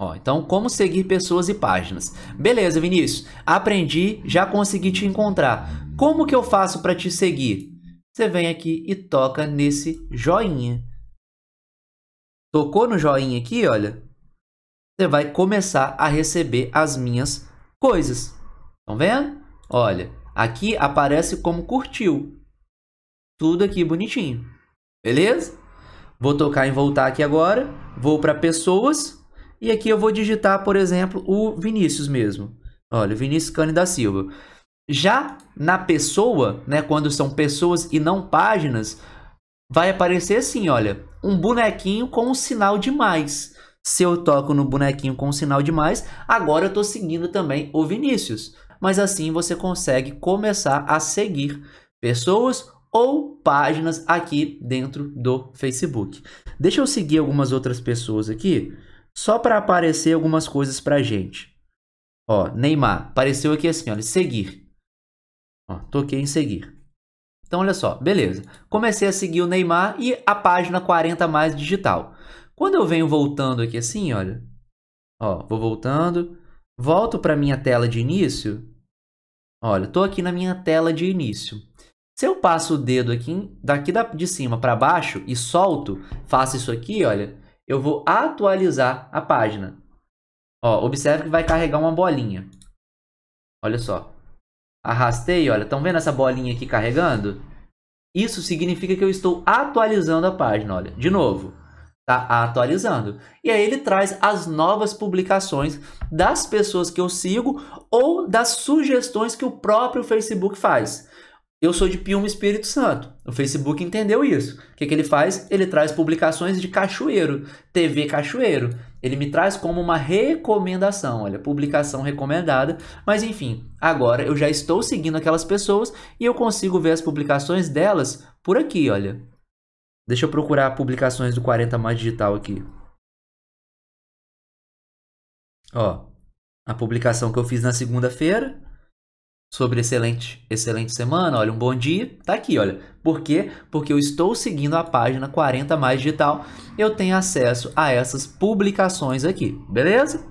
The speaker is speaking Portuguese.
Ó, então, como seguir pessoas e páginas. Beleza, Vinícius. Aprendi, já consegui te encontrar. Como que eu faço para te seguir? Você vem aqui e toca nesse joinha. Tocou no joinha aqui, olha. Você vai começar a receber as minhas coisas. Estão vendo? Olha, aqui aparece como curtiu. Tudo aqui bonitinho. Beleza? Vou tocar em voltar aqui agora. Vou para pessoas. E aqui eu vou digitar, por exemplo, o Vinícius mesmo. Olha, Vinícius Cane da Silva. Já na pessoa, né, quando são pessoas e não páginas, vai aparecer assim, olha, um bonequinho com um sinal de mais. Se eu toco no bonequinho com um sinal de mais, agora eu estou seguindo também o Vinícius. Mas assim você consegue começar a seguir pessoas ou páginas aqui dentro do Facebook. Deixa eu seguir algumas outras pessoas aqui só para aparecer algumas coisas pra gente. Ó, Neymar, apareceu aqui assim, olha, seguir. Ó, toquei em seguir. Então olha só, beleza. Comecei a seguir o Neymar e a página 40 mais digital. Quando eu venho voltando aqui assim, olha, ó, vou voltando, volto para minha tela de início. Olha, tô aqui na minha tela de início. Se eu passo o dedo aqui daqui de cima para baixo e solto, faço isso aqui, olha, eu vou atualizar a página. Ó, observe que vai carregar uma bolinha. Olha só. Arrastei, olha, estão vendo essa bolinha aqui carregando? Isso significa que eu estou atualizando a página, olha. De novo, tá atualizando. E aí ele traz as novas publicações das pessoas que eu sigo ou das sugestões que o próprio Facebook faz. Eu sou de Piuma Espírito Santo. O Facebook entendeu isso. O que, que ele faz? Ele traz publicações de Cachoeiro, TV Cachoeiro. Ele me traz como uma recomendação, olha, publicação recomendada. Mas enfim, agora eu já estou seguindo aquelas pessoas e eu consigo ver as publicações delas por aqui, olha. Deixa eu procurar publicações do 40 mais digital aqui. Ó, a publicação que eu fiz na segunda-feira, sobre excelente, excelente semana, olha, um bom dia, tá aqui, olha. Por quê? Porque eu estou seguindo a página 40 mais digital, eu tenho acesso a essas publicações aqui, beleza?